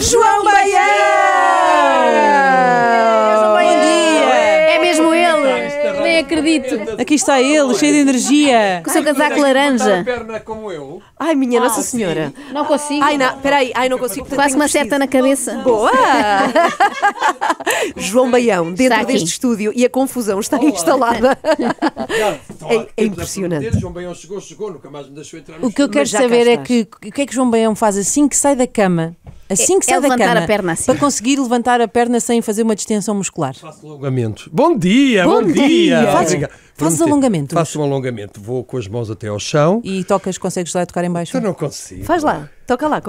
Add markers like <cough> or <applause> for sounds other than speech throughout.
Joie Aqui está ele, cheio de energia. Com o seu casaco laranja. perna como eu. Ai, minha ah, Nossa Senhora. Não consigo. Ai, não, peraí, ai, não consigo. Quase uma seta na cabeça. Boa! João Baião, dentro deste estúdio e a confusão está instalada. <laughs> É- é impressionante. João Baião chegou, chegou, nunca mais me deixou entrar O que eu quero saber é que o que é que João Baião faz assim que sai da cama? assim que é, sai é da levantar cama, a perna assim. para conseguir levantar a perna sem fazer uma distensão muscular. Faço alongamento Bom dia, bom, bom dia. dia. Faz, fazes alongamento Faço um alongamento, vou com as mãos até ao chão. E tocas, consegues lá tocar em baixo? Eu não consigo. Faz lá, toca lá.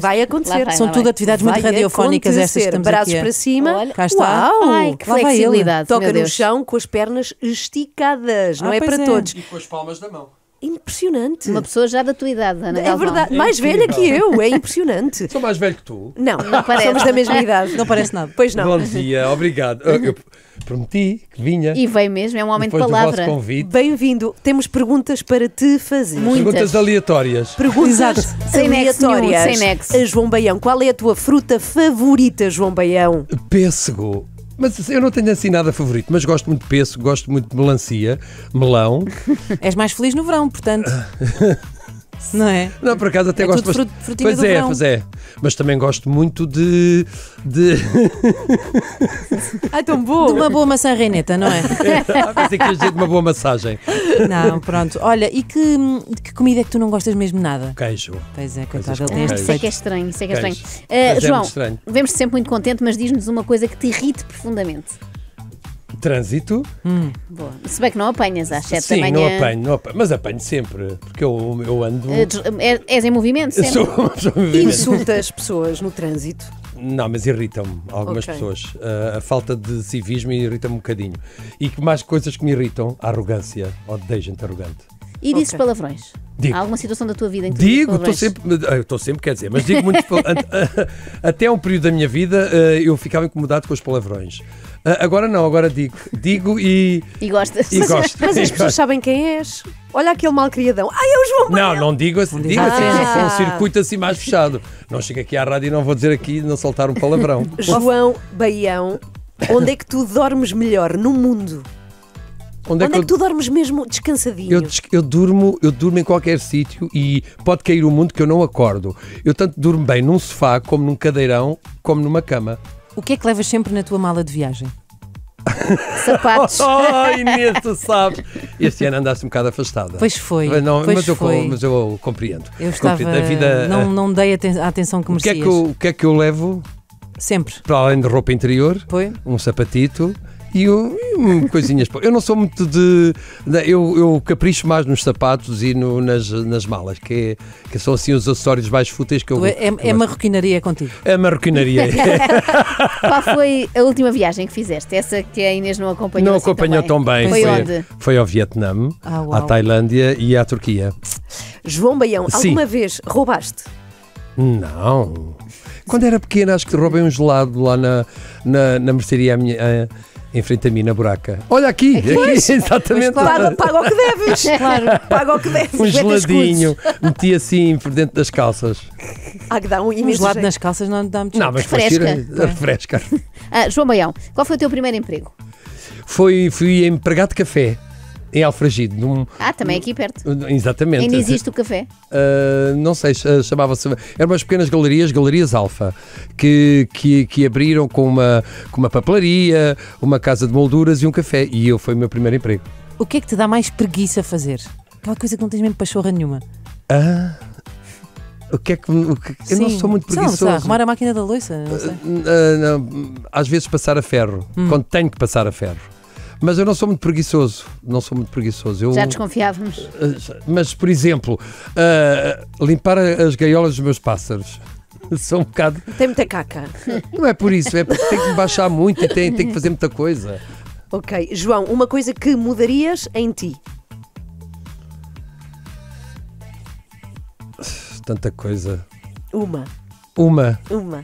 vai acontecer. Vai, São tudo vai. atividades vai muito radiofónicas estas que Braços aqui. para cima. Olha. Cá está. Uau, Ai, que flexibilidade. Toca no chão com as pernas esticadas, ah, não é para é. todos. E com as palmas da mão impressionante. Uma pessoa já da tua idade, Ana É verdade, é mais velha que eu, é impressionante. <laughs> Sou mais velho que tu. Não, não parece. somos da mesma idade. Não parece nada. Pois não. Bom dia, obrigado. Eu, eu prometi que vinha. E vem mesmo, é um homem de depois do palavra. vosso convite. Bem-vindo. Temos perguntas para te fazer. Muitas. Perguntas aleatórias. Perguntas Sem nexo nenhum, aleatórias. sem nexo. A João Baião, qual é a tua fruta favorita, João Baião? Pêssego. Mas eu não tenho assim nada favorito, mas gosto muito de pêssego, gosto muito de melancia, melão. És mais feliz no verão, portanto. <laughs> não é? é? Não, por acaso até é gosto. Tudo mas... Pois é, verão. pois é. Mas também gosto muito de. de... Ai, ah, tão De uma boa maçã reineta, não é? pensei <laughs> é, que dizer de uma boa massagem. Não, pronto. Olha, e que, que comida é que tu não gostas mesmo nada? Queijo. Pois é, coitado, ele ah, Isso é que é estranho, isso é que é estranho. Uh, João, é vemos-te sempre muito contente, mas diz-nos uma coisa que te irrite profundamente trânsito. Hum. Boa. Se bem que não apanhas às 7 Sim, da manhã. Sim, não apanho, não apanho, mas apanho sempre, porque eu, eu ando. Eh, eh, é, és em movimento sempre. Sou, <laughs> sou em movimento. Insulta as pessoas no trânsito. Não, mas irritam-me algumas okay. pessoas. Uh, a falta de civismo irrita-me um bocadinho. E que mais coisas que me irritam? A arrogância. Odeio gente arrogante. E dizes okay. palavrões? Digo. Há alguma situação da tua vida em que Digo, estou sempre, estou sempre, quer dizer, mas digo muito. <laughs> até um período da minha vida eu ficava incomodado com os palavrões. Ah, agora não, agora digo. Digo e. E gostas. E é- gosto. Mas as pessoas sabem quem és. Olha aquele malcriadão. Ai, é o João Não, Manuel. não digo assim. Digo assim, já ah. um circuito assim mais fechado. Não chego aqui à rádio e não vou dizer aqui, não soltar um palavrão. <laughs> João Baião, onde é que tu dormes melhor no mundo? Onde, é que, é eu- tu dormes mesmo descansadinho? Eu, des- eu durmo, eu durmo em qualquer sítio e pode cair o mundo que eu não acordo. Eu tanto durmo bem num sofá, como num cadeirão, como numa cama. O que é que levas sempre na tua mala de viagem? Sapatos. <laughs> oh, Inês, tu sabes. Este ano andaste um bocado afastada. Pois foi. Mas, não, pois mas, eu, foi. mas eu compreendo. Eu estava. Compreendo. A vida, não, não dei a atenção que merecias. O que, é que eu, o que é que eu levo? Sempre. Para além de roupa interior, Foi. um sapatito, e, e coisinhas. Eu não sou muito de. Eu, eu capricho mais nos sapatos e no, nas, nas malas, que, é, que são assim os acessórios mais fúteis que eu. É, é, é marroquinaria contigo. É marroquinaria. <laughs> Qual foi a última viagem que fizeste? Essa que a Inês não acompanhou Não assim acompanhou tão bem. Foi, foi onde? Foi ao Vietnã, ah, à Tailândia e à Turquia. João Baião, alguma Sim. vez roubaste? Não. Quando era pequena, acho que roubei um gelado lá na, na, na mercearia à minha. À, em frente a mim, na buraca. Olha aqui, é aqui, pois, <laughs> exatamente. Pois, claro, paga, o que deves, <laughs> claro, paga o que deves. Um geladinho, meti assim por dentro das calças. Ah, que dá um imenso. Um gelado nas calças não dá muito Não, mas refresca. refresca. Ah, João Baião, qual foi o teu primeiro emprego? Foi, fui empregado de café. Em é Alfragido. Num, ah, também aqui perto. Exatamente. Ainda existe o café? Uh, não sei, ah, chamava-se. Eram umas pequenas galerias, Galerias Alfa, que, que, que abriram com uma, com uma papelaria, uma casa de molduras e um café. E eu foi o meu primeiro emprego. O que é que te dá mais preguiça a fazer? Aquela coisa que não tens mesmo pachorra nenhuma. Ah. O que é que. O que, eu não sou muito preguiçoso. Sei arrumar a máquina da louça, não sei. Uh, uh, não, às vezes passar a ferro, hum. quando tenho que passar a ferro. Mas eu não sou muito preguiçoso. Não sou muito preguiçoso. Eu, Já desconfiávamos. Eh, mas, por exemplo, uh, limpar as gaiolas dos meus pássaros. São <laughs> um bocado. Tem muita caca. Não é por isso, é porque tem que me baixar muito e tem, tem que fazer muita coisa. Ok. João, uma coisa que mudarias em ti? Tanta coisa. Uma. Uma. Uma.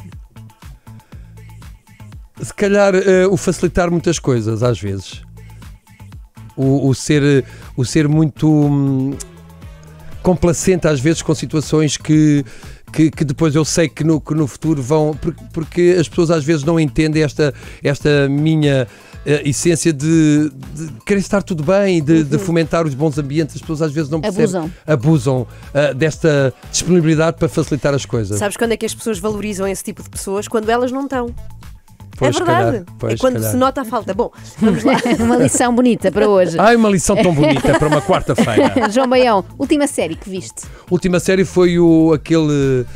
Se calhar uh, o facilitar muitas coisas, às vezes o, o ser, o ser muito hum, complacente às vezes com situações que, que, que, depois eu sei que no, que no futuro vão. Porque, porque as pessoas às vezes não entendem esta, esta minha eh, essência de, de, querer estar tudo bem, de, uhum. de, fomentar os bons ambientes. As pessoas às vezes não percebem. Abusam. Abusam uh, desta disponibilidade para facilitar as coisas. Sabes quando é que as pessoas valorizam esse tipo de pessoas? Quando elas não estão. É pois, é verdade. Calhar, pois, é quando calhar. se nota a falta. Bom, <laughs> vamos lá. uma lição bonita para hoje. Ai, uma lição tão bonita para uma quarta-feira. <laughs> João Baião, última série que viste? Última série foi o, aquele uh,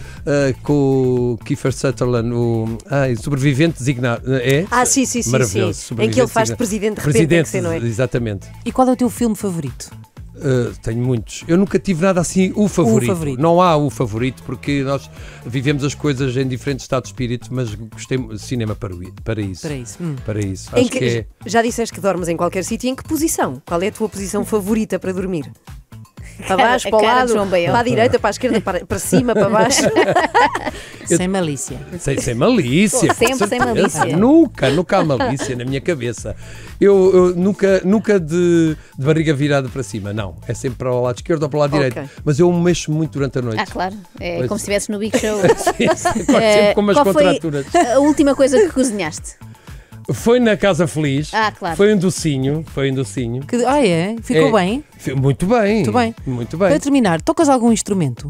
com o Kiefer Sutherland, o ai, sobrevivente designado. Eh, é? Ah, sim, sim, sim. Maravilhoso. Sim. Em que ele faz de presidente de repente, é presidente, é não é? Exatamente. E qual é o teu filme favorito? Uh, tenho muitos. Eu nunca tive nada assim o favorito. o favorito. Não há o favorito, porque nós vivemos as coisas em diferentes estados de espírito, mas gostei cinema para, para isso. Para isso. Hum. Para isso. Que, que é... Já disseste que dormes em qualquer sítio. Em que posição? Qual é a tua posição favorita para dormir? Para baixo, para o lado, para a direita, para a esquerda, para, para cima, para baixo. <laughs> sem malícia. Sem, sem malícia. Pô, sempre sem malícia. Nunca, nunca há malícia na minha cabeça. Eu, eu nunca, nunca de, de, barriga virada para cima, não. É sempre para o lado esquerdo ou para o lado okay. direito. Mas eu mexo muito durante a noite. Ah, claro. É como é. se estivesse no Big <laughs> Show. sim, sim, sempre eh, com umas Qual contraturas. a última coisa que cozinhaste? Foi na Casa Feliz. Ah, claro. Foi um docinho, foi um docinho. Que, ah, é? Ficou é, bem? muito bem. Muito bem. Muito bem. Para terminar, tocas algum instrumento?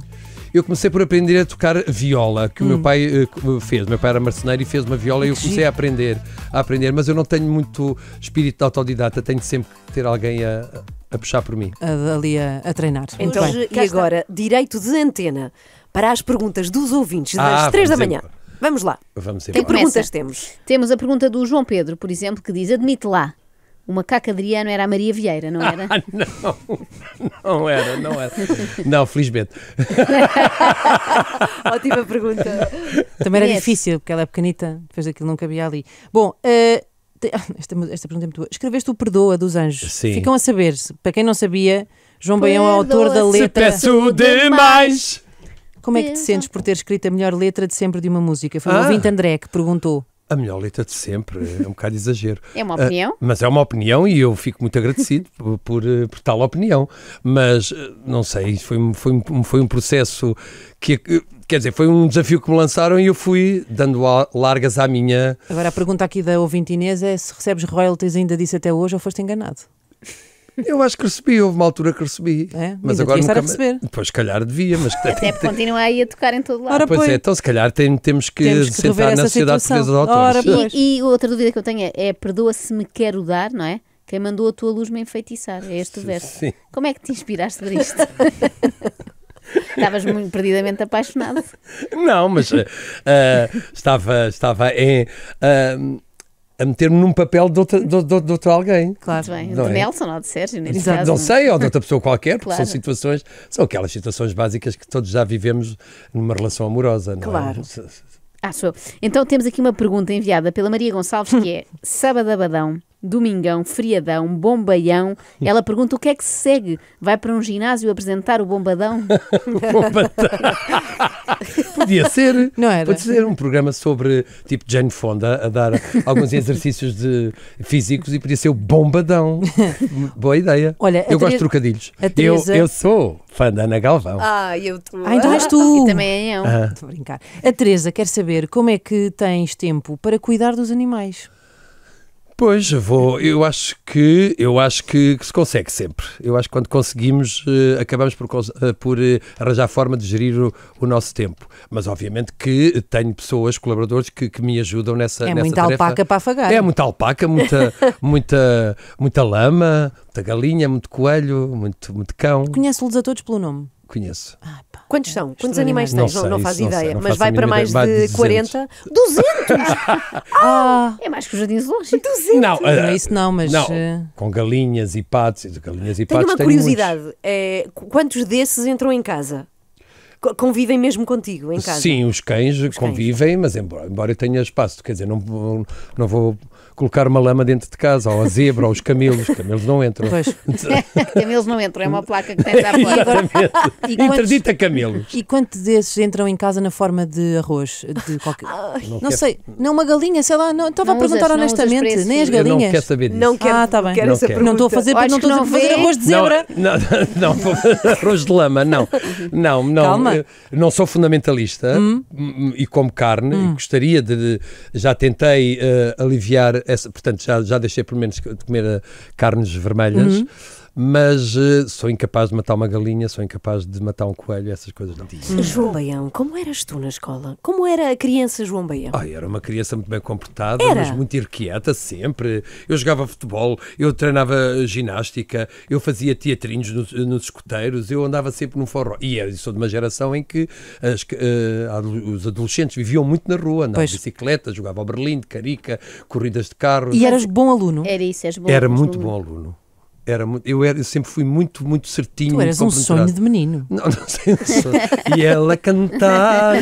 eu comecei por aprender a tocar viola, que hum. o meu hum. pai eh, fez. Meu pai era marceneiro e fez uma viola e eu comecei a aprender, a aprender, mas eu não tenho muito espírito de autodidata, tenho sempre que ter alguém a, a puxar por mim. A, ali a, a treinar. Então, e agora, direito de antena para as perguntas dos ouvintes ah, das ah, 3 da exemplo. manhã. Vamos lá. Vamos Que perguntas temos? Temos a pergunta do João Pedro, por exemplo, que diz: admite lá. O macaco Adriano era a Maria Vieira, não era? <laughs> Ah, não, não era, não era. Não, felizmente. <laughs> Ótima pergunta. Também era difícil, porque ela é pequenita, depois daquilo não cabia ali. Bom, uh, esta, esta pergunta é muito boa. Escreveste o Perdoa dos Anjos. Sim. Ficam a saber, para quem não sabia, João Baião é autor da letra. Se peço demais! Como é que te sentes por ter escrito a melhor letra de sempre de uma música? Foi o ah. ouvinte André que perguntou. A melhor letra de sempre, é um bocado exagero. É uma ah, opinião? Uh, mas é uma opinião e eu fico muito agradecido por, por, eh, por, tal opinião. Mas, eh, não sei, foi, foi, foi um processo que. Eh, quer dizer, foi um desafio que me lançaram e eu fui dando largas à minha. Agora, a pergunta aqui da ouvinte Inês é se recebes royalties ainda disso até hoje ou foste enganado? Eu acho que recebi, houve uma altura que recebi. É? Mas agora nunca... a receber. Pois, calhar devia, mas... Até porque <laughs> continua aí a tocar em todo lado. Ora, pois, pois é, então se calhar tem, temos que temos que sentar na Sociedade Portuguesa de Autores. Ora, e, e, outra dúvida que eu tenho é, é perdoa-se me quero dar, não é? Quem mandou a tua luz me enfeitiçar, é este o verso. Sim. Como é que te inspiraste disto? <laughs> Estavas muito perdidamente apaixonado. Não, mas uh, estava, estava em... Uh, a meter-me num papel de outra, de, de, de outro alguém. Claro, bem, não de é? Nelson ou de Sérgio, neste caso. Não sei, ou de outra pessoa qualquer, porque claro. são situações, são aquelas situações básicas que todos já vivemos numa relação amorosa, não claro. é? Claro. Acho eu. Então temos aqui uma pergunta enviada pela Maria Gonçalves que é sábado <laughs> abadão, domingão, friadão, bombaião. Ela pergunta o que é que se segue? Vai para um ginásio apresentar o bombadão? <laughs> bombadão. <laughs> Podia ser. <laughs> Não era? Pode ser um programa sobre, tipo, Jane Fonda a dar alguns <laughs> exercícios de físicos e podia ser o Bombadão. <laughs> Boa ideia. Olha, eu gosto de trocadilhos. Eu, eu sou fã da Ana Galvão. Ah, eu também. Ah, então és tu. E também é eu. Estou ah. a brincar. A Teresa quer saber como é que tens tempo para cuidar dos animais. Pois, vou, eu acho que eu acho que, se consegue sempre. Eu acho que quando conseguimos, uh, acabamos por, uh, por uh, arranjar forma de gerir o, o, nosso tempo. Mas obviamente que tenho pessoas, colaboradores, que, que me ajudam nessa. É muita alpaca para afagar. É muita alpaca, muita, <laughs> muita, muita lama, muita galinha, muito coelho, muito, muito cão. Conheço-los a todos pelo nome. Conheço. Ah, Quantos são? Quantos animais tens? Não, sei, não, faz não ideia. Sei, não mas vai para mais ideia. de 40? 200! <laughs> ah, é mais que o jardim zoológico. 200! Não, uh, é isso não, mas. Não, eh, com galinhas e patos. Galinhas e tenho patos, uma tenho curiosidade. É, quantos desses entram em casa? convivem mesmo contigo em casa? Sim, os cães os convivem, cães. mas embora, embora eu tenha espaço, quer dizer, não, não vou colocar uma lama dentro de casa, ou a zebra, ou os camelos. Camelos não entram. Pois. <laughs> camelos não entram, é uma placa que tens à porta. Interdita camelos. E quantos desses entram em casa na forma de arroz? De qualquer... Ai, não, não sei, não uma galinha, sei lá, não, estava não a perguntar usas, honestamente, nem as galinhas. Eu não quero saber disso. Não quero, ah, tá bem. não, quero. não estou a fazer, não estou a fazer arroz de zebra. Não, não, <laughs> arroz de lama, não. Não, não. Calma. Eh, não sou fundamentalista hum. hum, hum e como carne, hum. gostaria de, já tentei uh, aliviar essa, portanto, já, já deixei pelo menos de comer eh, carnes vermelhas. Uhum mas uh, sou incapaz de matar uma galinha, sou incapaz de matar um coelho, essas coisas não. Hum. João Baião, como eras tu na escola? Como era a criança João Baião? Ah, era uma criança muito bem comportada, era. mas muito irrequieta sempre. Eu jogava futebol, eu treinava ginástica, eu fazia teatrinhos nos, nos escuteiros, eu andava sempre num forró. E eu é, sou de uma geração em que as, uh, os adolescentes viviam muito na rua, andavam de bicicleta, jogavam Berlim, de Carica, corridas de carro. E eras bom aluno? Era isso, eras bom Era aluno. muito bom aluno. Era, eu, era, eu sempre fui muito, muito certinho. Tu eras um sonho de menino. <laughs> Não, não sei. e ela cantar.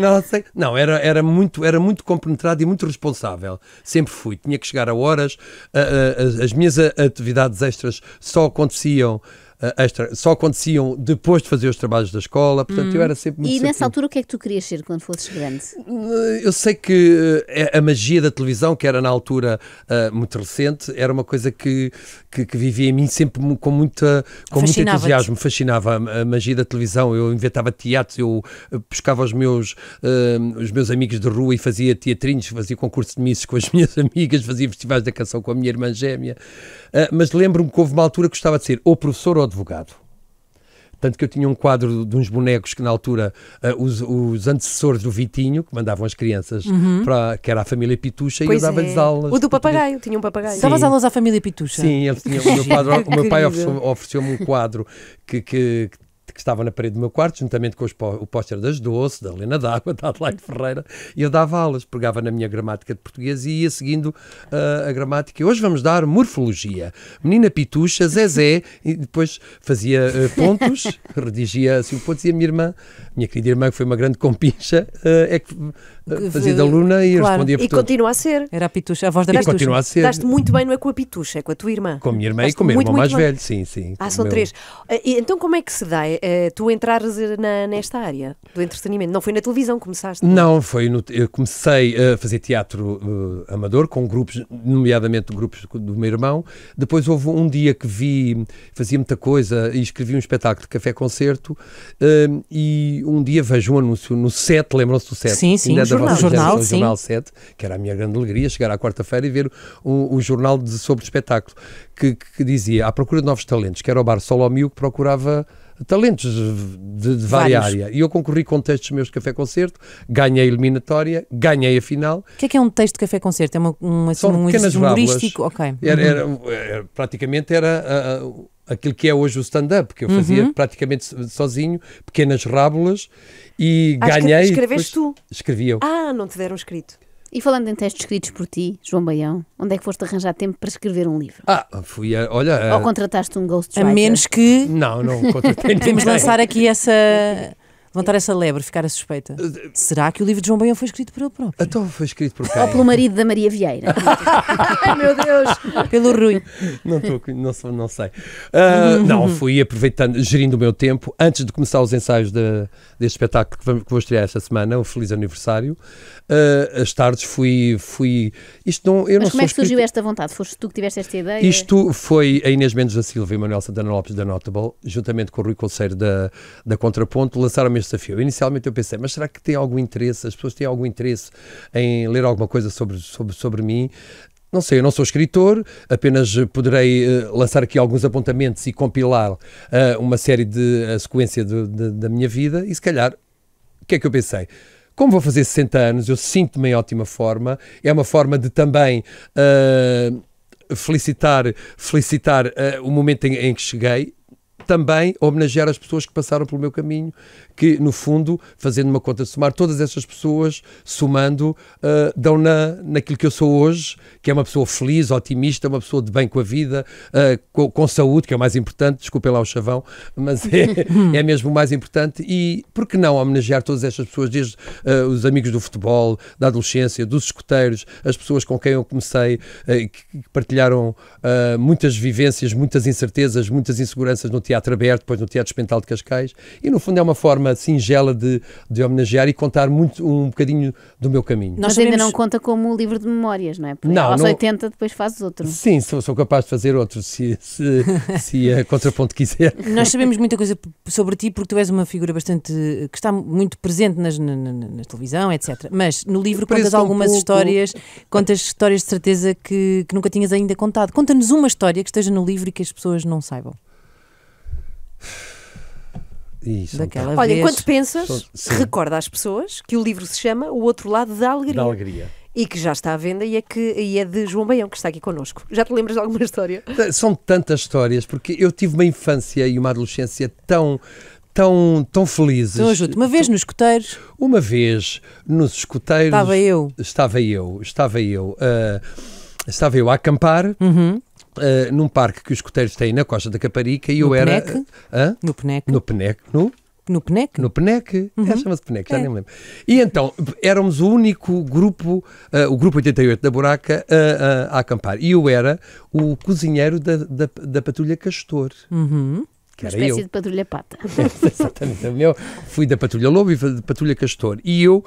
Não, sei. não era, era, muito, era muito compenetrado e muito responsável. Sempre fui. Tinha que chegar a horas. A, a, as, as minhas atividades extras só aconteciam eh, extra, só aconteciam depois de fazer os trabalhos da escola, portanto hum. eu era sempre muito... E nessa altura o que é que tu querias ser quando fosses grande? Eh, eu sei que eh, é a magia da televisão, que era na altura uh, muito recente, era uma coisa que, que, que, vivia em mim sempre com, muita, com muito entusiasmo, fascinava a, magia da televisão, eu inventava teatros, eu pescava os meus, uh, os meus amigos de rua e fazia teatrinhos, fazia concursos de misses com as <laughs> minhas amigas, fazia festivais da canção com a minha irmã gêmea, ah, mas lembro-me que houve uma altura que gostava de ser ou professor ou advogado. Tanto que eu tinha um quadro de uns bonecos que, na altura, uh, os, os, antecessores do Vitinho, que mandavam as crianças, uhum. para, que era a família Pitucha, pois e eu dava-lhes é. aulas. O do papagaio, tinha um papagaio. Davas aulas à família Pitucha? Sim, ele tinha, o meu, quadro, <laughs> o meu pai ofereceu-me um quadro que, que, que que estava na parede do meu quarto, juntamente com o póster das Doce, da Helena D'Água, <laughs> da Adelaide Ferreira, e eu dava aulas, pegava na minha gramática de português e ia seguindo uh, a gramática. Hoje vamos dar morfologia. Menina Pitucha, Zezé, <laughs> e depois fazia uh, pontos, <laughs> redigia assim pontos, e a minha irmã, minha querida irmã, que foi uma grande compincha, uh, é que Fazia da Luna e claro. respondia por E continua a ser. Era a Pitucha, a voz da e Pitucha. continua a ser. Daste muito bem, não é com a Pitucha, é com a tua irmã. Com a minha irmã Daste e com o meu irmão mais bem. velho, sim, sim. Ah, são meu... três. Ah, então como é que se dá uh, tu entrares eh, na, nesta área do entretenimento? Não foi na televisão que começaste? Não, foi no, eu comecei a fazer teatro uh, amador com grupos, nomeadamente grupos do meu irmão. Depois houve um dia que vi, fazia muita coisa e escrevi um espetáculo de café concerto uh, e um dia vejo um anúncio no set, lembram-se do set? Sim, sim, é jornal. jornal, do jornal 7, que era a minha grande alegria chegar à quarta-feira e ver o, o jornal de, sobre espetáculo, que, que, dizia à procura de novos talentos, que era o Bar Solomio que procurava talentos de, de várias áreas. E eu concorri com textos meus de café-concerto, ganhei a eliminatória, ganhei a final. O que é que é um texto de café-concerto? É uma, uma, assim, São um pequenas humorístico? Okay. Era, uhum. era, era, é, praticamente era... Uh, aquilo que é hoje o stand-up, que eu fazia uhum. praticamente sozinho, pequenas rábulas e ah, ganhei. Escreveste tu? Escrevi eu. Ah, não te deram escrito. E falando em textos escritos por ti, João Baião, onde é que foste arranjar tempo para escrever um livro? Ah, fui a, olha... A... Ou contrataste um ghostwriter? A menos que... Não, não contratei Temos <laughs> lançar aqui essa levantar essa lebre, ficar a suspeita. Eh, Será que o livro de João Baião foi escrito por ele próprio? Então foi escrito por quem? Ou pelo marido da Maria Vieira. <laughs> Ai meu Deus! Pelo Rui. Não, tô, não, sou, não sei. Uh, <laughs> não, fui aproveitando, gerindo o meu tempo, antes de começar os ensaios de, deste espetáculo que, vamos, que vou estrear esta semana, o Feliz Aniversário, uh, ah, as tardes fui, fui. Isto não, eu Mas não como é que surgiu esta vontade? Foste tu que tiveste esta ideia? Isto foi a Inês Mendes da Silva e Manuel Santana Lopes da Notable, juntamente com o Rui Conceiro da, da Contraponto, lançaram-me mesmo desafio. Inicialmente eu pensei, mas será que tem algum interesse, as pessoas têm algum interesse em ler alguma coisa sobre, sobre, sobre mim? Não sei, eu não sou escritor, apenas poderei uh, lançar aqui alguns apontamentos e compilar uh, uma série de a sequência de, de, da minha vida e se calhar, o que é que eu pensei? Como vou fazer 60 anos, eu sinto-me em ótima forma, é uma forma de também... Uh, felicitar felicitar o momento em, em que cheguei também homenagear as pessoas que passaram pelo meu caminho, que, no fundo, fazendo uma conta de somar, todas essas pessoas, somando, uh, dão na, naquilo que eu sou hoje, que é uma pessoa feliz, otimista, uma pessoa de bem com a vida, uh, com, com, saúde, que é o mais importante, desculpem lá o chavão, mas é, <laughs> é mesmo o mais importante. E por que não homenagear todas estas pessoas, desde uh, os amigos do futebol, da adolescência, dos escuteiros, as pessoas com quem eu comecei, que partilharam muitas vivências, muitas incertezas, muitas inseguranças no Teatro Aberto, depois no Teatro Espental de Cascais, e no fundo é uma forma forma singela de, de homenagear e contar muito, um bocadinho do meu caminho. Nós sabemos... ainda não conta como um livro de memórias, não é? Porque não, aos não... 80 depois fazes outro. Sim, sou, sou capaz de fazer outro, se, se, <laughs> se a Contraponto quiser. Nós sabemos muita coisa sobre ti, porque tu és uma figura bastante... que está muito presente nas, na, na, na televisão, etc. Mas no livro contas algumas pouco... histórias, contas histórias de certeza que, que nunca tinhas ainda contado. Conta-nos uma história que esteja no livro e que as pessoas não saibam daquela tá. Olha, enquanto pensas, recorda às pessoas que o livro se chama O Outro Lado da Alegria. Da Alegria. E que já está à venda e é, que, e é de João Baião, que está aqui connosco. Já te lembras de alguma <laughs> história? São tantas histórias, porque eu tive uma infância e uma adolescência tão, tão, tão felizes. Então, ajuda uma vez nos escuteiros? Uma vez nos escuteiros. Estava eu. Estava eu, estava eu. Uh, estava eu a acampar. Uhum uh, num parque que os coteiros têm na Costa da Caparica e no eu era. Eh, no Peneque. No Peneque. No? No penec No penec uhum. é, chama-se penec já é. nem me lembro. E então, éramos o único grupo, uh, o grupo 88 da Buraca, uh, uh, a acampar. E eu era o cozinheiro da, da, da patrulha Castor. Uhum. Que era Uma espécie eu. de patrulha pata. <laughs> É, exatamente. Eu fui da patrulha lobo e da patrulha castor. E eu,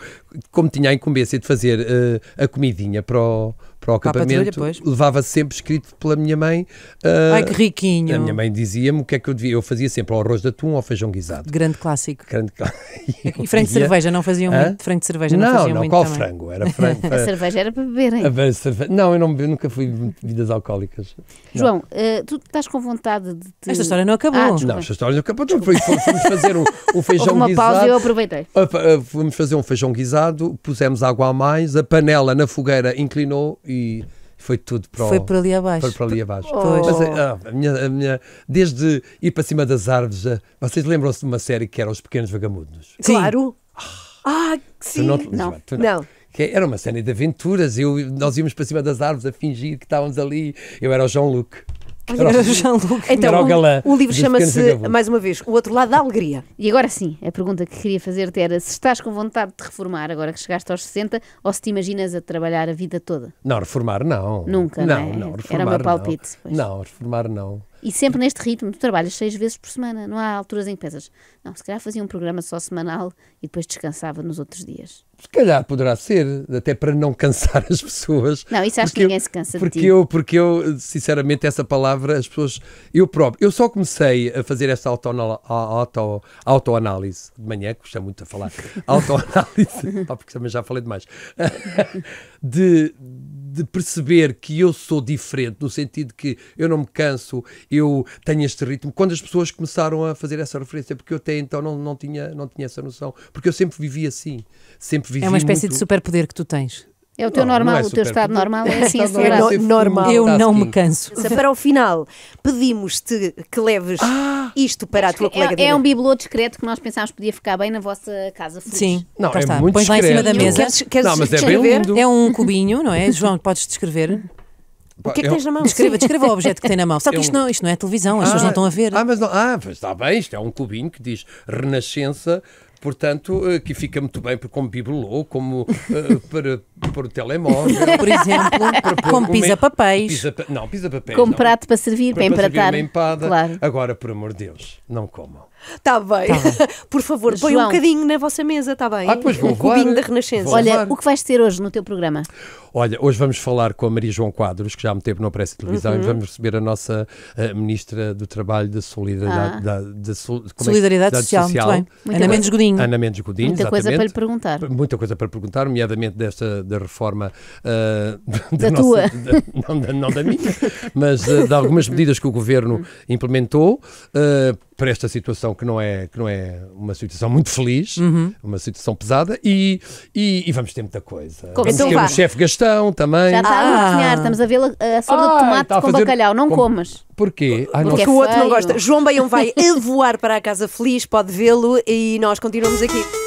como tinha a incumbência de fazer a comidinha para o, para o acabamento acampamento, levava sempre escrito pela minha mãe. Uh, Ai, ah, que riquinho! A minha mãe dizia-me o que é que eu devia. Eu fazia sempre ao arroz de atum ou feijão guisado. Grande clássico. Grande <laughs> E frango de cerveja, não faziam Hã? muito? Frango de cerveja não, não faziam não, muito qual também. frango? Era frango <laughs> para... A cerveja era para beber A cerve... Não, eu, não, eu nunca fui bebidas alcoólicas. João, uh, tu estás com vontade de... Te... Esta história não acabou. Ah, não, esta história não acabou. Então, fomos fazer um, um feijão uma guisado. uma pausa eu aproveitei. Uh, fomos fazer um feijão guisado, pusemos água a mais, a panela na fogueira inclinou e e foi tudo para foi para por ali abaixo. Foi para ali abaixo. Eh, oh. Mas, ah, a minha, a minha, desde ir para cima das árvores, eh, vocês lembram-se de uma série que era Os Pequenos Vagamundos? Claro. Ah, ah sim. não, não. não. não era uma série de aventuras. Eu, nós íamos para cima das árvores a fingir que estávamos ali. Eu era o João Luke era o, então, Jean-Luc. Então, o, o livro chama-se, mais uma vez, O Outro Lado da Alegria. E agora sim, a pergunta que queria fazer-te era se estás com vontade de reformar agora que chegaste aos 60 ou se te imaginas a trabalhar a vida toda? Não, reformar não. Nunca, não, não, é? não reformar, Era o meu palpite. Não, não reformar não. E sempre neste ritmo, tu trabalhas seis vezes por semana, não há alturas em que pensas, não, se calhar fazia um programa só semanal e depois descansava nos outros dias. Se calhar poderá ser, até para não cansar <laughs> as pessoas. Não, isso acho que ninguém eu, se cansa porque de ti. Eu, porque eu, sinceramente, essa palavra, as pessoas. Eu próprio, eu só comecei a fazer essa autoanálise auto, auto -análise. de manhã, que gosto muito a falar, <laughs> autoanálise, <laughs> porque também já falei demais, de, de perceber que eu sou diferente, no sentido que eu não me canso, eu tenho este ritmo, quando as pessoas começaram a fazer essa referência, porque eu até então não, não, tinha, não tinha essa noção, porque eu sempre vivi assim. Sempre vivi é uma espécie muito... de superpoder que tu tens. É o teu não, normal, não é o teu estado normal é <laughs> assim É normal. Eu tá não me canso. Para o final, pedimos-te que leves ah, isto para a tua é- colega. É, é um bibelô discreto que nós pensámos que podia ficar bem na vossa casa. Sim, não, é está. muito Pões discreto. lá em cima da mesa. Queres, queres não, mas é bem lindo. É um cubinho, não é? João, podes descrever? O que é que tens na mão? Descreva, descreva o objeto que tem na mão. Só que é isto não, isto não é televisão, as ah, pessoas não estão a ver. Ah, mas não, ah, está bem, isto é um cubinho que diz Renascença portanto, eh, que fica muito bem como bibelô, como uh, <laughs> para por telemóvel. Por exemplo, como pisa-papéis. Pisa, não, pisa-papéis. Como não. prato para servir, para, para empratar. Servir uma empada. Claro. Agora, por amor de Deus, não comam. Está bem. Tá bem. <laughs> Por favor, põe um bocadinho na vossa mesa, está bem? Ah, pois vou um levar. cubinho da Renascença. Vou Olha, o que vais ter hoje no teu programa? Olha, hoje vamos falar com a Maria João Quadros, que já me teve no Pressa Televisão, uhum. e vamos receber a nossa a eh, Ministra do Trabalho da Solidariedade, ah. da, da, é Solidariedade é? Social. Social. Muito bem. Ana Mendes Godinho. Ana Mendes Godinho, Muita exatamente. coisa para lhe perguntar. Muita coisa para perguntar, nomeadamente desta da reforma uh, <laughs> da, da nossa, tua. Da, não, da, não, da, minha, <laughs> mas uh, de algumas medidas que o governo implementou uh, para esta situação que não é, que não é uma situação muito feliz, uhum. uma situação pesada e, e, e, vamos ter muita coisa. Como vamos então ter o chefe Gastão também. Já está ah. a cozinhar, estamos a ver a sopa de tomate com fazer... bacalhau, não com... comas. Porquê? Ai, Porque é o outro não gosta. João Baião vai a <laughs> voar para a Casa Feliz, pode vê-lo e nós continuamos aqui.